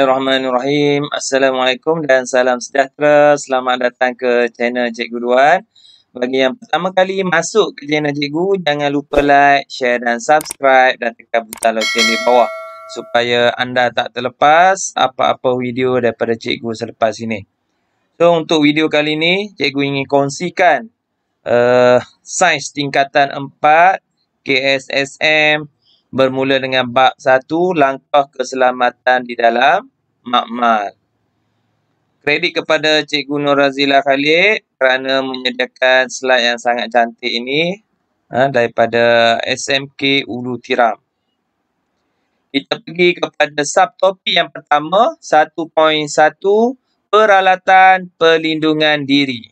Bismillahirrahmanirrahim. Assalamualaikum dan salam sejahtera. Selamat datang ke channel Cikgu Duan. Bagi yang pertama kali masuk ke channel Cikgu, jangan lupa like, share dan subscribe dan tekan butang loceng di bawah supaya anda tak terlepas apa-apa video daripada Cikgu selepas ini. So, untuk video kali ini, Cikgu ingin kongsikan uh, eh, sains tingkatan 4 KSSM bermula dengan bab satu, langkah keselamatan di dalam makmal. Kredit kepada Cikgu Nur Razila Khalid kerana menyediakan slide yang sangat cantik ini ha, daripada SMK Ulu Tiram. Kita pergi kepada subtopik yang pertama, 1.1, peralatan pelindungan diri.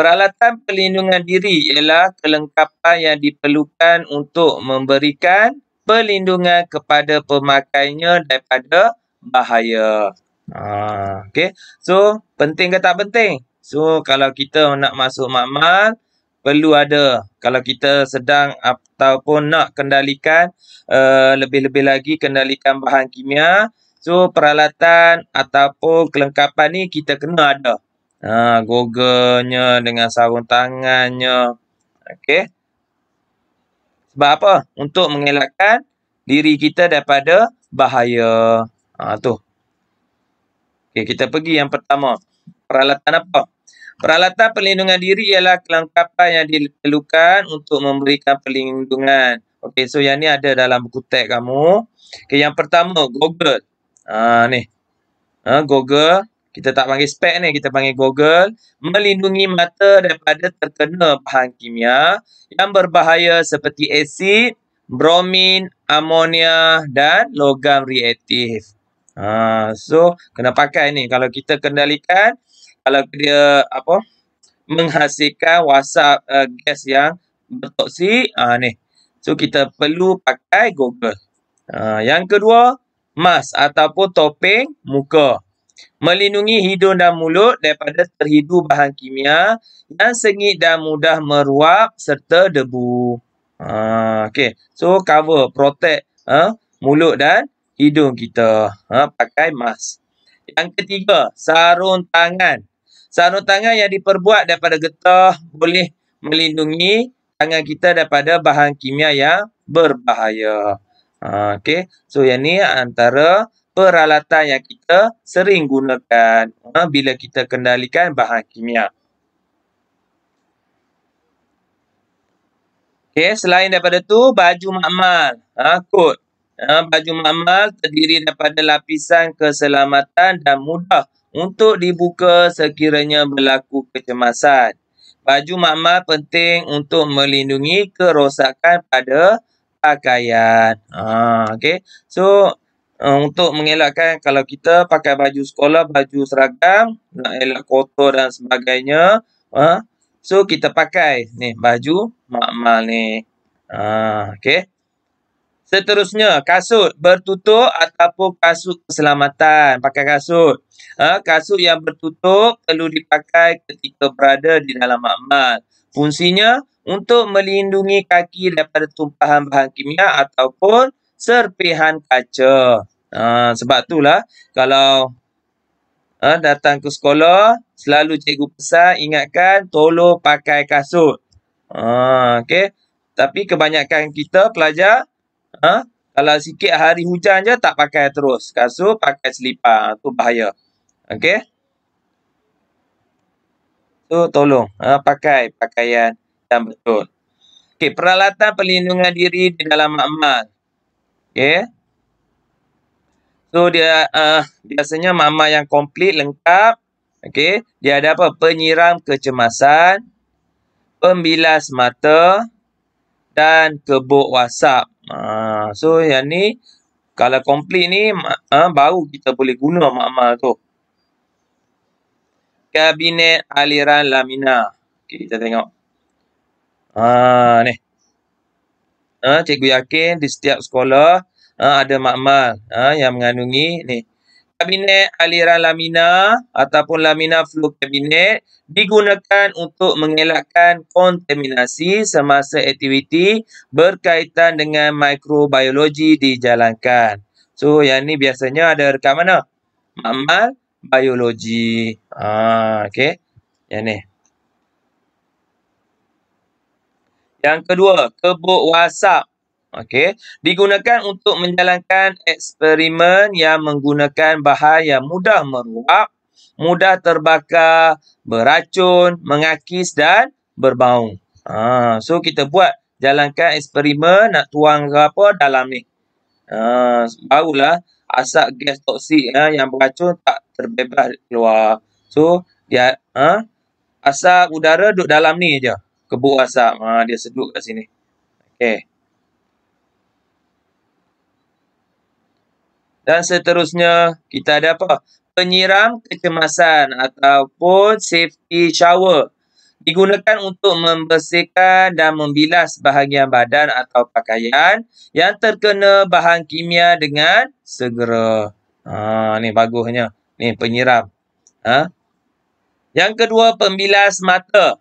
Peralatan perlindungan diri ialah kelengkapan yang diperlukan untuk memberikan perlindungan kepada pemakainya daripada bahaya. Ah. Ha, okay. So, penting ke tak penting? So, kalau kita nak masuk makmal, perlu ada. Kalau kita sedang ataupun nak kendalikan, uh, lebih-lebih lagi kendalikan bahan kimia, so peralatan ataupun kelengkapan ni kita kena ada ha, gogonya dengan sarung tangannya. Okey. Sebab apa? Untuk mengelakkan diri kita daripada bahaya. Ha, tu. Okey, kita pergi yang pertama. Peralatan apa? Peralatan perlindungan diri ialah kelengkapan yang diperlukan untuk memberikan perlindungan. Okey, so yang ni ada dalam buku teks kamu. Okey, yang pertama, goggle. Ah ha, ni. Ah ha, goggle kita tak panggil spek ni, kita panggil Google, melindungi mata daripada terkena bahan kimia yang berbahaya seperti asid, bromin, amonia dan logam reaktif. Ha, so, kena pakai ni. Kalau kita kendalikan, kalau dia apa menghasilkan wasap uh, gas yang bertoksik, ha, ni. So, kita perlu pakai Google. Ha, yang kedua, mask ataupun topeng muka. Melindungi hidung dan mulut daripada terhidu bahan kimia dan sengit dan mudah meruap serta debu. Ha, okay. So, cover, protect ha, mulut dan hidung kita ha, pakai mask. Yang ketiga, sarung tangan. Sarung tangan yang diperbuat daripada getah boleh melindungi tangan kita daripada bahan kimia yang berbahaya. Ha, okay. So, yang ni antara peralatan yang kita sering gunakan eh, bila kita kendalikan bahan kimia. Okay, selain daripada tu, baju makmal, ha, eh, kot. Ha, baju makmal terdiri daripada lapisan keselamatan dan mudah untuk dibuka sekiranya berlaku kecemasan. Baju makmal penting untuk melindungi kerosakan pada pakaian. Ha, ah, okay. So, Eh, untuk mengelakkan kalau kita pakai baju sekolah, baju seragam, nak elak kotor dan sebagainya. Uh, so, kita pakai ni baju makmal ni. Uh, ah, okay. Seterusnya, kasut bertutup ataupun kasut keselamatan. Pakai kasut. Uh, kasut yang bertutup perlu dipakai ketika berada di dalam makmal. Fungsinya untuk melindungi kaki daripada tumpahan bahan kimia ataupun serpihan kaca. Ha, sebab itulah kalau ha, datang ke sekolah, selalu cikgu pesan ingatkan tolong pakai kasut. Ha, okay. Tapi kebanyakan kita pelajar, ha, kalau sikit hari hujan je tak pakai terus. Kasut pakai selipar. Ha, tu bahaya. Okay. So, tolong ha, pakai pakaian yang betul. Okay, peralatan perlindungan diri di dalam makmal. Okay. So, dia uh, biasanya mama yang komplit, lengkap. Okay. Dia ada apa? Penyiram kecemasan. Pembilas mata. Dan kebuk wasap. Uh, ha, so, yang ni. Kalau komplit ni, uh, baru kita boleh guna mama tu. Kabinet aliran lamina. Okay, kita tengok. Ah, uh, ni ha, cikgu yakin di setiap sekolah ha, ada makmal ha, yang mengandungi ni. Kabinet aliran lamina ataupun lamina flu kabinet digunakan untuk mengelakkan kontaminasi semasa aktiviti berkaitan dengan mikrobiologi dijalankan. So yang ni biasanya ada dekat mana? Makmal biologi. Ah, ha, okay. Yang ni. Yang kedua, kebuk WhatsApp. Okey, digunakan untuk menjalankan eksperimen yang menggunakan bahan yang mudah meruap, mudah terbakar, beracun, mengakis dan berbau. Ha, so kita buat jalankan eksperimen nak tuang apa dalam ni. Ha, barulah asap gas toksik ha, yang beracun tak terbebas keluar. So dia ha, asap udara duduk dalam ni je kebu asap. Ha, dia sedut kat sini. Okay. Dan seterusnya, kita ada apa? Penyiram kecemasan ataupun safety shower. Digunakan untuk membersihkan dan membilas bahagian badan atau pakaian yang terkena bahan kimia dengan segera. Ha, ni bagusnya. Ni penyiram. Ha? Yang kedua, pembilas mata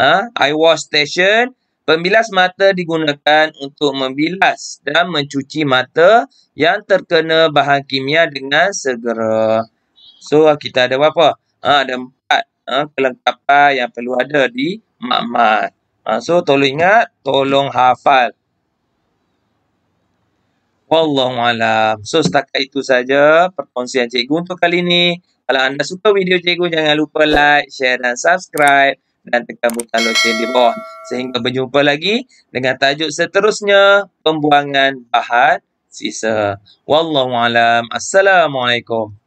ha? I wash station. Pembilas mata digunakan untuk membilas dan mencuci mata yang terkena bahan kimia dengan segera. So, kita ada berapa? Ha, ada empat ha, kelengkapan yang perlu ada di makmat. Ha, so, tolong ingat, tolong hafal. Wallahualam. So, setakat itu saja perkongsian cikgu untuk kali ini. Kalau anda suka video cikgu, jangan lupa like, share dan subscribe dan tekan butang loceng di bawah. Sehingga berjumpa lagi dengan tajuk seterusnya pembuangan bahan sisa. Wallahu alam. Assalamualaikum.